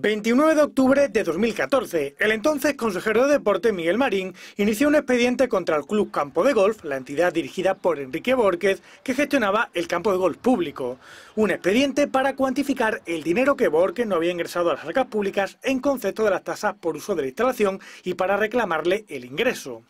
29 de octubre de 2014, el entonces consejero de Deporte Miguel Marín inició un expediente contra el Club Campo de Golf, la entidad dirigida por Enrique Borges... que gestionaba el campo de golf público. Un expediente para cuantificar el dinero que Borges no había ingresado a las arcas públicas en concepto de las tasas por uso de la instalación y para reclamarle el ingreso.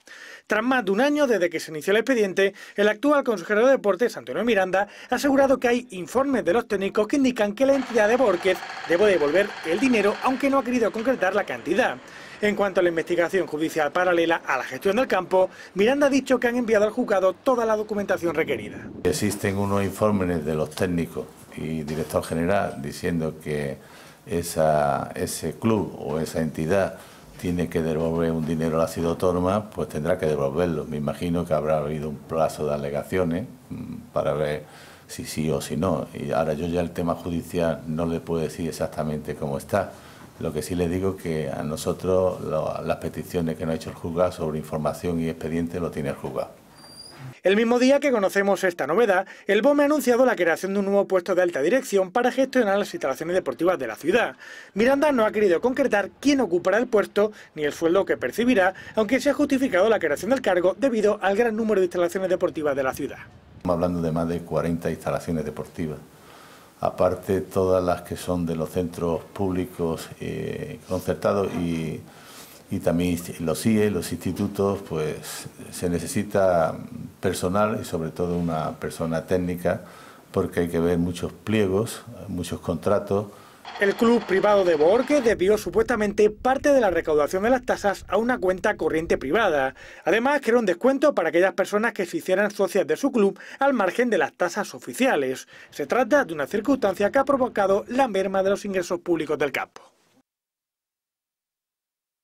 Tras más de un año desde que se inició el expediente, el actual consejero de Deportes, Antonio Miranda, ha asegurado que hay informes de los técnicos que indican que la entidad de Borges... debe devolver el dinero aunque no ha querido concretar la cantidad. En cuanto a la investigación judicial paralela a la gestión del campo, Miranda ha dicho que han enviado al juzgado toda la documentación requerida. Existen unos informes de los técnicos y director general diciendo que ese club o esa entidad tiene que devolver un dinero a la ciudad autónoma, pues tendrá que devolverlo. Me imagino que habrá habido un plazo de alegaciones mm, para ver si sí o si no. Y ahora yo ya el tema judicial no le puedo decir exactamente cómo está. Lo que sí le digo que a nosotros las peticiones que nos ha hecho el juzgado sobre información y expediente lo tiene el juzgado. El mismo día que conocemos esta novedad, el BOME ha anunciado la creación de un nuevo puesto de alta dirección para gestionar las instalaciones deportivas de la ciudad. Miranda no ha querido concretar quién ocupará el puesto ni el sueldo que percibirá, aunque se ha justificado la creación del cargo debido al gran número de instalaciones deportivas de la ciudad hablando de más de 40 instalaciones deportivas, aparte todas las que son de los centros públicos eh, concertados y, y, también los IE, los institutos, pues se necesita personal y sobre todo una persona técnica porque hay que ver muchos pliegos, muchos contratos, el club privado de Borges debió supuestamente parte de la recaudación de las tasas a una cuenta corriente privada. Además, creó un descuento para aquellas personas que se hicieran socias de su club al margen de las tasas oficiales. Se trata de una circunstancia que ha provocado la merma de los ingresos públicos del campo.